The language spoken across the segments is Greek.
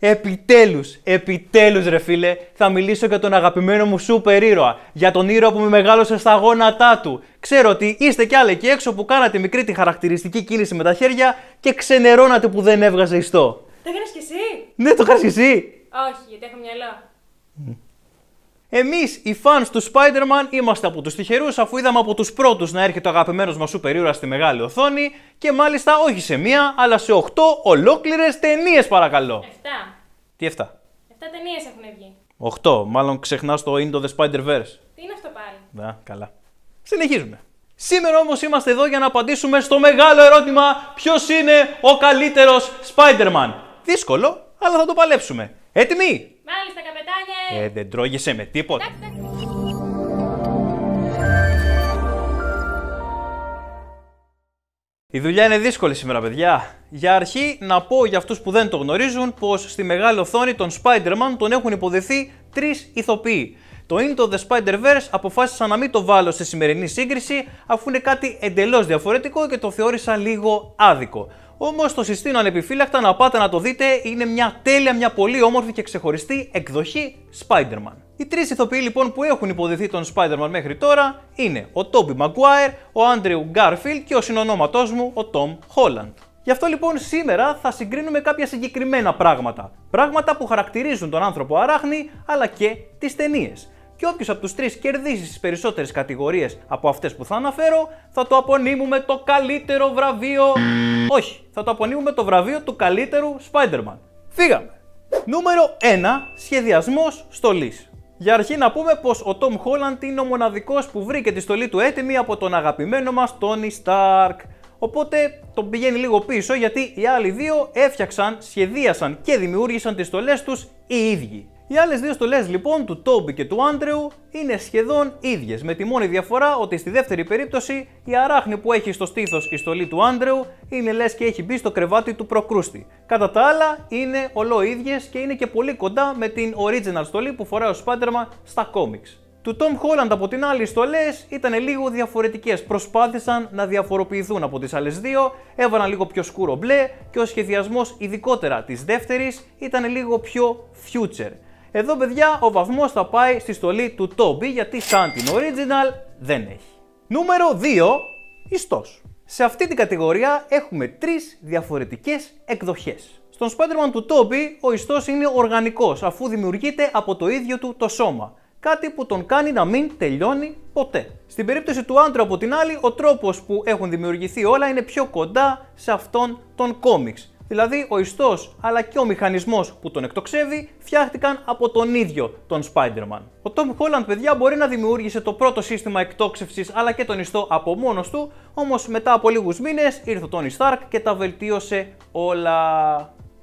Επιτέλους, επιτέλους, ρε φίλε, θα μιλήσω για τον αγαπημένο μου σούπερ ήρωα. Για τον ήρωα που με μεγάλωσε στα γόνατά του. Ξέρω ότι είστε κι άλλοι εκεί έξω που κάνατε μικρή τη χαρακτηριστική κίνηση με τα χέρια και ξενερώνατε που δεν έβγαζε ιστό. Το έκανε κι εσύ. Ναι, το έκανε κι εσύ. Όχι, γιατί έχω μυαλό. Εμείς οι fans του Spider-Man είμαστε από τους τυχερούς, αφού είδαμε από τους πρώτους να έρχεται ο αγαπημένος μας σούπερ ήρωα στη μεγάλη οθόνη και μάλιστα όχι σε μία, αλλά σε 8 ολόκληρες ταινίες, παρακαλώ. 7. Τι 7. 7 ταινίες έχουν βγει. 8. Μάλλον ξεχνάς το Into the Spider-Verse. Τι είναι αυτό πάλι. Να, καλά. Συνεχίζουμε. Σήμερα όμως είμαστε εδώ για να απαντήσουμε στο μεγάλο ερώτημα: Ποιος είναι ο καλύτερος Spider-Man. Δύσκολο, αλλά θα το παλέψουμε. Έτοιμοι! Μάλιστα, ε, δεν τρώγεσαι με τίποτα. Η δουλειά είναι δύσκολη σήμερα, παιδιά. Για αρχή, να πω για αυτούς που δεν το γνωρίζουν πως στη μεγάλη οθόνη των Spider-Man τον έχουν υποδεθεί τρεις ηθοποιοί. Το Into the Spider-Verse αποφάσισα να μην το βάλω στη σημερινή σύγκριση, αφού είναι κάτι εντελώς διαφορετικό και το θεώρησα λίγο άδικο. Όμως το συστήνω ανεπιφύλακτα να πάτε να το δείτε. Είναι μια τέλεια, μια πολύ όμορφη και ξεχωριστή εκδοχή Spider-Man. Οι τρεις ηθοποιοί λοιπόν που έχουν υποδηθεί τον Spider-Man μέχρι τώρα είναι ο Τόμπι Maguire, ο Andrew Garfield και ο συνονόματός μου ο Tom Holland. Γι' αυτό λοιπόν σήμερα θα συγκρίνουμε κάποια συγκεκριμένα πράγματα. Πράγματα που χαρακτηρίζουν τον άνθρωπο αράχνη αλλά και τις ταινίες και όποιος από τους τρεις κερδίσει τι περισσότερες κατηγορίες από αυτές που θα αναφέρω, θα το απονείμουμε το καλύτερο βραβείο. Όχι, θα το απονείμουμε το βραβείο του καλύτερου Spider-Man. Φύγαμε! Νούμερο 1. Σχεδιασμός στολής. Για αρχή να πούμε πως ο Tom Holland είναι ο μοναδικός που βρήκε τη στολή του έτοιμη από τον αγαπημένο μας Tony Stark. Οπότε τον πηγαίνει λίγο πίσω γιατί οι άλλοι δύο έφτιαξαν, σχεδίασαν και δημιούργησαν τις στολές τους οι ίδιοι. Οι άλλες δύο στολές λοιπόν του Τόμπι και του Άντρεου είναι σχεδόν ίδιες, με τη μόνη διαφορά ότι στη δεύτερη περίπτωση η αράχνη που έχει στο στήθος η στολή του Άντρεου είναι λες και έχει μπει στο κρεβάτι του προκρούστη. Κατά τα άλλα είναι ολό ίδιε και είναι και πολύ κοντά με την original στολή που φοράει ο Σπάντερμαν στα κόμιξ. Του Tom Holland από την άλλη οι στολές ήταν λίγο διαφορετικές. προσπάθησαν να διαφοροποιηθούν από τις άλλες δύο, έβαλαν λίγο πιο σκούρο μπλε και ο σχεδιασμός ειδικότερα της δεύτερης ήταν λίγο πιο future. Εδώ, παιδιά, ο βαθμός θα πάει στη στολή του Toby γιατί σαν την original δεν έχει. Νούμερο 2. Ιστός. Σε αυτή την κατηγορία έχουμε τρεις διαφορετικές εκδοχές. Στον Spider-Man του Toby, ο ιστός είναι οργανικός αφού δημιουργείται από το ίδιο του το σώμα. Κάτι που τον κάνει να μην τελειώνει ποτέ. Στην περίπτωση του άντρου, από την άλλη, ο τρόπος που έχουν δημιουργηθεί όλα είναι πιο κοντά σε αυτόν τον κόμιξ. Δηλαδή ο ιστός, αλλά και ο μηχανισμός που τον εκτοξεύει φτιάχτηκαν από τον ίδιο τον Spider-Man. Ο Tom Holland παιδιά μπορεί να δημιούργησε το πρώτο σύστημα εκτόξευσης αλλά και τον ιστό από μόνος του, όμως μετά από λίγους μήνες ήρθε ο Tony Stark και τα βελτίωσε όλα.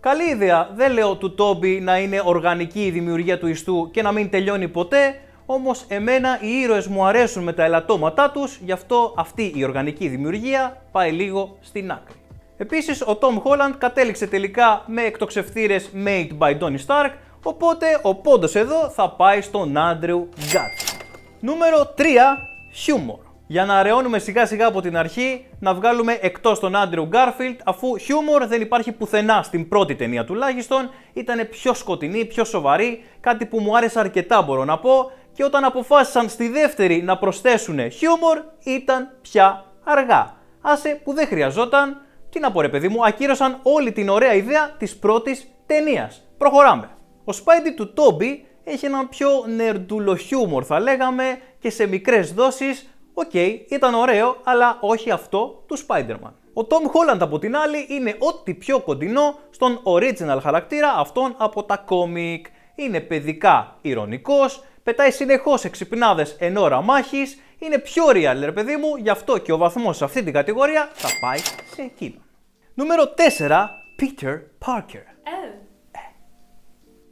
Καλή ιδέα, δεν λέω του Τόμπι να είναι οργανική η δημιουργία του ιστού και να μην τελειώνει ποτέ, Όμως εμένα οι ήρωες μου αρέσουν με τα ελαττώματά τους, γι' αυτό αυτή η οργανική δημιουργία πάει λίγο στην άκρη. Επίσης, ο Tom Holland κατέληξε τελικά με εκτοξευτήρε made by Tony Stark, οπότε ο πόντος εδώ θα πάει στον Andrew Garfield. Νούμερο 3. Χιούμορ. Για να αραιώνουμε σιγά σιγά από την αρχή, να βγάλουμε εκτός τον Άντριου Γκάρφιλτ, αφού χιούμορ δεν υπάρχει πουθενά στην πρώτη ταινία τουλάχιστον. Ήταν πιο σκοτεινή, πιο σοβαρή, κάτι που μου άρεσε αρκετά μπορώ να πω. Και όταν αποφάσισαν στη δεύτερη να προσθέσουν χιούμορ, ήταν πια αργά. Άσε που δεν χρειαζόταν, τι να πω ρε παιδί μου, ακύρωσαν όλη την ωραία ιδέα της πρώτης ταινίας. Προχωράμε. Ο Σπάιντι του Τόμπι έχει έναν πιο νερντουλοχιούμορ θα λέγαμε και σε μικρές δόσεις Οκ, okay, ήταν ωραίο, αλλά όχι αυτό του Spider-Man. Ο Tom Holland από την άλλη είναι ό,τι πιο κοντινό στον original χαρακτήρα αυτόν από τα κόμικ. Είναι παιδικά ηρωνικός, πετάει συνεχώς εξυπνάδες εν ώρα μάχης, είναι πιο real ρε παιδί μου, γι' αυτό και ο βαθμός σε αυτή την κατηγορία θα πάει σε εκείνο. Νούμερο 4. Peter Parker.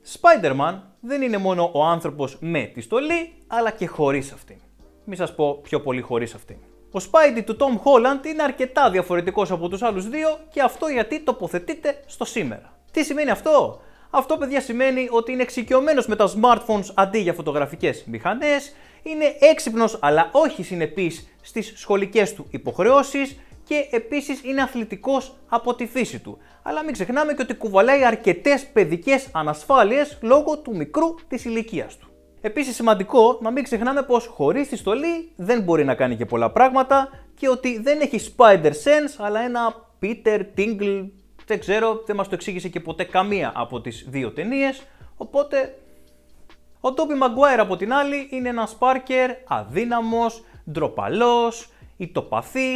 Oh. Spider-Man δεν είναι μόνο ο άνθρωπος με τη στολή, αλλά και χωρίς αυτήν. Μη σας πω πιο πολύ χωρίς αυτήν. Ο Spidey του Tom Holland είναι αρκετά διαφορετικός από τους άλλους δύο και αυτό γιατί τοποθετείται στο σήμερα. Τι σημαίνει αυτό? Αυτό παιδιά σημαίνει ότι είναι εξοικειωμένος με τα smartphones αντί για φωτογραφικές μηχανές, είναι έξυπνος αλλά όχι συνεπής στις σχολικές του υποχρεώσεις και επίσης είναι αθλητικός από τη φύση του. Αλλά μην ξεχνάμε και ότι κουβαλάει αρκετές παιδικές ανασφάλειες λόγω του μικρού της ηλικίας του. Επίσης, σημαντικό να μην ξεχνάμε πως χωρίς τη στολή δεν μπορεί να κάνει και πολλά πράγματα και ότι δεν έχει Spider Sense, αλλά ένα Peter Tingle. Δεν ξέρω, δεν μας το εξήγησε και ποτέ καμία από τις δύο ταινίες. Οπότε, ο Τόμπι Μαγκουάιρ από την άλλη είναι ένας Σπάρκερ αδύναμος, ντροπαλός, ητοπαθή,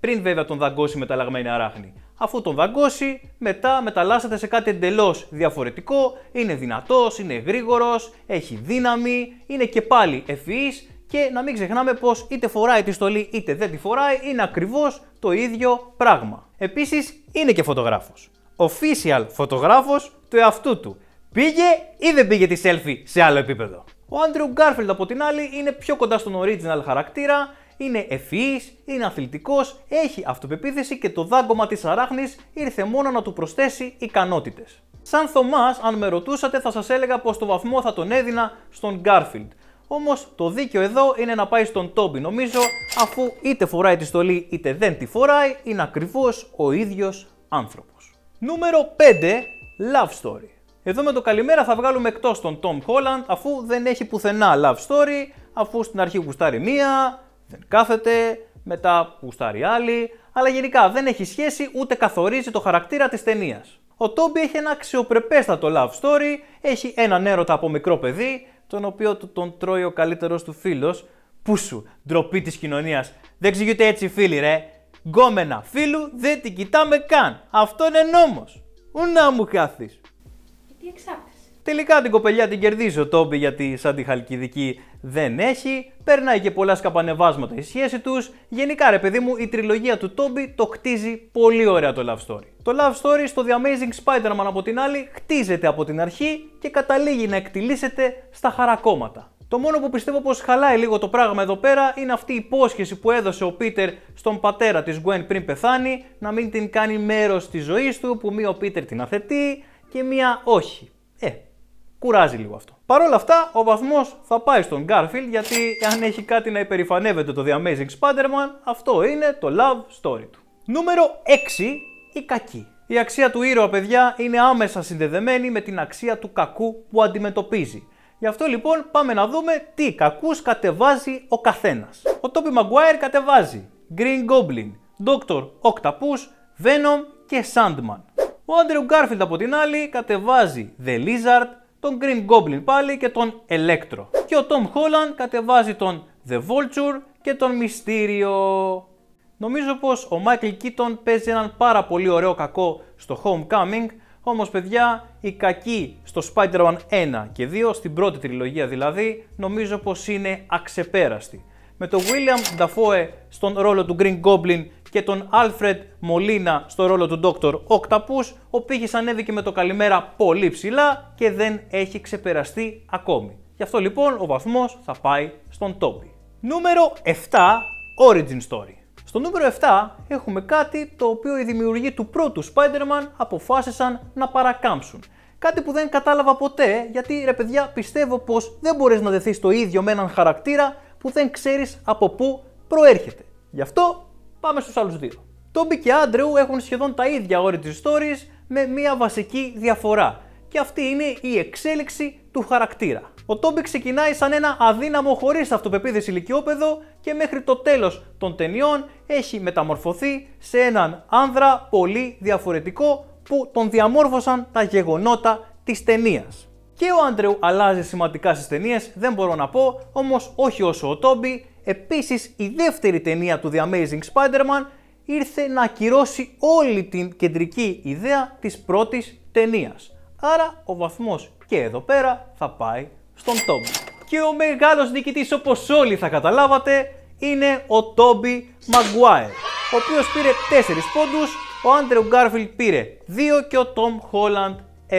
πριν βέβαια τον δαγκώσει με τα αράχνη. Αφού τον δαγκώσει, μετά μεταλλάσσεται σε κάτι εντελώς διαφορετικό. Είναι δυνατός, είναι γρήγορος, έχει δύναμη, είναι και πάλι ευφυής και να μην ξεχνάμε πως είτε φοράει τη στολή είτε δεν τη φοράει, είναι ακριβώς το ίδιο πράγμα. Επίσης είναι και φωτογράφος. Official φωτογράφος του εαυτού του. Πήγε ή δεν πήγε τη selfie σε άλλο επίπεδο. Ο Andrew Garfield, από την άλλη είναι πιο κοντά στον original χαρακτήρα είναι ευφυής, είναι αθλητικός, έχει αυτοπεποίθηση και το δάγκωμα της αράχνης ήρθε μόνο να του προσθέσει ικανότητες. Σαν Θωμάς, αν με ρωτούσατε, θα σας έλεγα πως το βαθμό θα τον έδινα στον Γκάρφιλντ. Όμως το δίκιο εδώ είναι να πάει στον Τόμπι, νομίζω, αφού είτε φοράει τη στολή είτε δεν τη φοράει, είναι ακριβώς ο ίδιος άνθρωπος. Νούμερο 5. Love Story. Εδώ με το καλημέρα θα βγάλουμε εκτός τον Tom Holland, αφού δεν έχει πουθενά love story, αφού στην αρχή γουστάρει μία, δεν κάθεται, μετά στάρει άλλη, αλλά γενικά δεν έχει σχέση ούτε καθορίζει το χαρακτήρα της ταινίας. Ο Τόμπι έχει ένα αξιοπρεπέστατο love story, έχει έναν έρωτα από μικρό παιδί, τον οποίο τον τρώει ο καλύτερος του φίλος. Πού σου, ντροπή της κοινωνίας. Δεν εξηγείται έτσι φίλοι ρε. Γκόμενα φίλου δεν την κοιτάμε καν. Αυτό είναι νόμος. Ου να μου χάθεις. Τελικά την κοπελιά την κερδίζει ο Τόμπι γιατί σαν τη Χαλκιδική δεν έχει, περνάει και πολλά σκαπανεβάσματα η σχέση τους. Γενικά ρε παιδί μου η τριλογία του Τόμπι το χτίζει πολύ ωραία το love story. Το love story στο The Amazing Spider-Man από την άλλη χτίζεται από την αρχή και καταλήγει να εκτιλήσεται στα χαρακόμματα. Το μόνο που πιστεύω πως χαλάει λίγο το πράγμα εδώ πέρα είναι αυτή η υπόσχεση που έδωσε ο Πίτερ στον πατέρα της Γκουέν πριν πεθάνει να μην την κάνει μέρος της ζωής του που μία ο Πίτερ την αθετεί και μία όχι. Ε, κουράζει λίγο αυτό. Παρ' όλα αυτά, ο βαθμός θα πάει στον Garfield γιατί αν έχει κάτι να υπερηφανεύεται το The Amazing Spider-Man, αυτό είναι το love story του. Νούμερο 6. Η κακή. Η αξία του ήρωα, παιδιά, είναι άμεσα συνδεδεμένη με την αξία του κακού που αντιμετωπίζει. Γι' αυτό λοιπόν πάμε να δούμε τι κακούς κατεβάζει ο καθένας. Ο Τόπι Maguire κατεβάζει Green Goblin, Doctor Octopus, Venom και Sandman. Ο Andrew Garfield από την άλλη κατεβάζει The Lizard, τον Green Goblin πάλι και τον Electro. Και ο Tom Holland κατεβάζει τον The Vulture και τον Mysterio. Νομίζω πως ο Michael Keaton παίζει έναν πάρα πολύ ωραίο κακό στο Homecoming, όμως παιδιά η κακοί στο Spider-Man 1 και 2, στην πρώτη τριλογία δηλαδή, νομίζω πως είναι αξεπέραστοι. Με τον William Dafoe στον ρόλο του Green Goblin και τον Alfred Μολίνα στο ρόλο του Dr. Octopus, ο οποίος ανέβηκε με το καλημέρα πολύ ψηλά και δεν έχει ξεπεραστεί ακόμη. Γι' αυτό λοιπόν ο βαθμός θα πάει στον Τόμπι. Νούμερο 7, Origin Story. Στο νούμερο 7 έχουμε κάτι το οποίο οι δημιουργοί του πρώτου Spider-Man αποφάσισαν να παρακάμψουν. Κάτι που δεν κατάλαβα ποτέ, γιατί ρε παιδιά πιστεύω πως δεν μπορείς να δεθείς το ίδιο με έναν χαρακτήρα που δεν ξέρεις από πού προέρχεται. Γι' αυτό Πάμε στους άλλους δύο. Τόμπι και Άντρεου έχουν σχεδόν τα ίδια όρια της ιστορίας με μία βασική διαφορά και αυτή είναι η εξέλιξη του χαρακτήρα. Ο Τόμπι ξεκινάει σαν ένα αδύναμο χωρίς αυτοπεποίθηση ηλικιόπεδο και μέχρι το τέλος των ταινιών έχει μεταμορφωθεί σε έναν άνδρα πολύ διαφορετικό που τον διαμόρφωσαν τα γεγονότα της ταινίας. Και ο Άντρεου αλλάζει σημαντικά στις ταινίες, δεν μπορώ να πω, όμως όχι όσο ο Τόμπι. Επίσης, η δεύτερη ταινία του The Amazing Spider-Man ήρθε να ακυρώσει όλη την κεντρική ιδέα της πρώτης ταινίας. Άρα ο βαθμός και εδώ πέρα θα πάει στον Τόμπι. Και ο μεγάλος νικητής όπως όλοι θα καταλάβατε είναι ο Τόμπι Μαγκουάερ, ο οποίος πήρε 4 πόντους, ο Άντρεου Γκάρφιλ πήρε 2 και ο Τόμ Χόλαντ 1.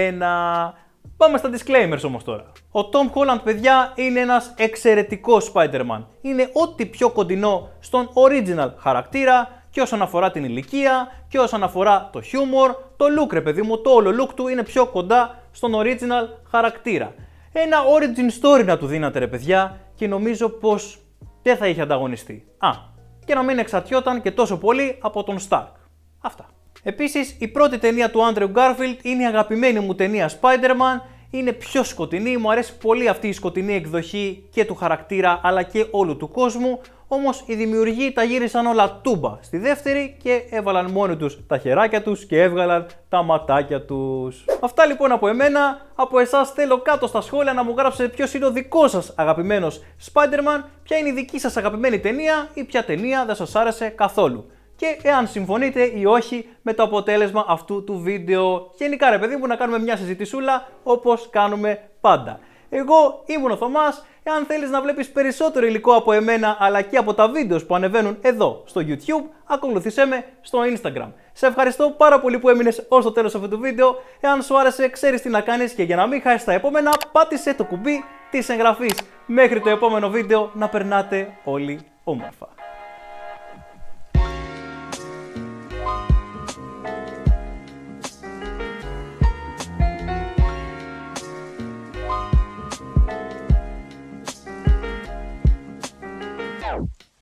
Πάμε στα disclaimers όμως τώρα. Ο Tom Holland, παιδιά, είναι ένας εξαιρετικός Spider-Man. Είναι ό,τι πιο κοντινό στον original χαρακτήρα και όσον αφορά την ηλικία και όσον αφορά το χιούμορ, το look ρε παιδί μου, το όλο look του είναι πιο κοντά στον original χαρακτήρα. Ένα origin story να του δίνατε ρε παιδιά και νομίζω πως δεν θα είχε ανταγωνιστεί. Α, και να μην εξαρτιόταν και τόσο πολύ από τον Stark. Αυτά. Επίσης, η πρώτη ταινία του Άντρεου Γκάρφιλτ είναι η αγαπημένη μου ταινία Spider-Man. Είναι πιο σκοτεινή, μου αρέσει πολύ αυτή η σκοτεινή εκδοχή και του χαρακτήρα αλλά και όλου του κόσμου. Όμως οι δημιουργοί τα γύρισαν όλα τούμπα στη δεύτερη και έβαλαν μόνοι τους τα χεράκια τους και έβγαλαν τα ματάκια τους. Αυτά λοιπόν από εμένα. Από εσάς θέλω κάτω στα σχόλια να μου γράψετε ποιος είναι ο δικός σας αγαπημένος Spider-Man, ποια είναι η δική σας αγαπημένη ταινία ή ποια ταινία δεν σας άρεσε καθόλου και εάν συμφωνείτε ή όχι με το αποτέλεσμα αυτού του βίντεο. Γενικά ρε παιδί μου να κάνουμε μια συζητησούλα όπως κάνουμε πάντα. Εγώ ήμουν ο Θωμάς, εάν θέλεις να βλέπεις περισσότερο υλικό από εμένα αλλά και από τα βίντεος που ανεβαίνουν εδώ στο YouTube, ακολουθήσέ με στο Instagram. Σε ευχαριστώ πάρα πολύ που έμεινες ως το τέλος αυτού του βίντεο. Εάν σου άρεσε ξέρεις τι να κάνεις και για να μην χάσεις τα επόμενα πάτησε το κουμπί της εγγραφής. Μέχρι το επόμενο βίντεο να περνάτε όλοι όμορφα.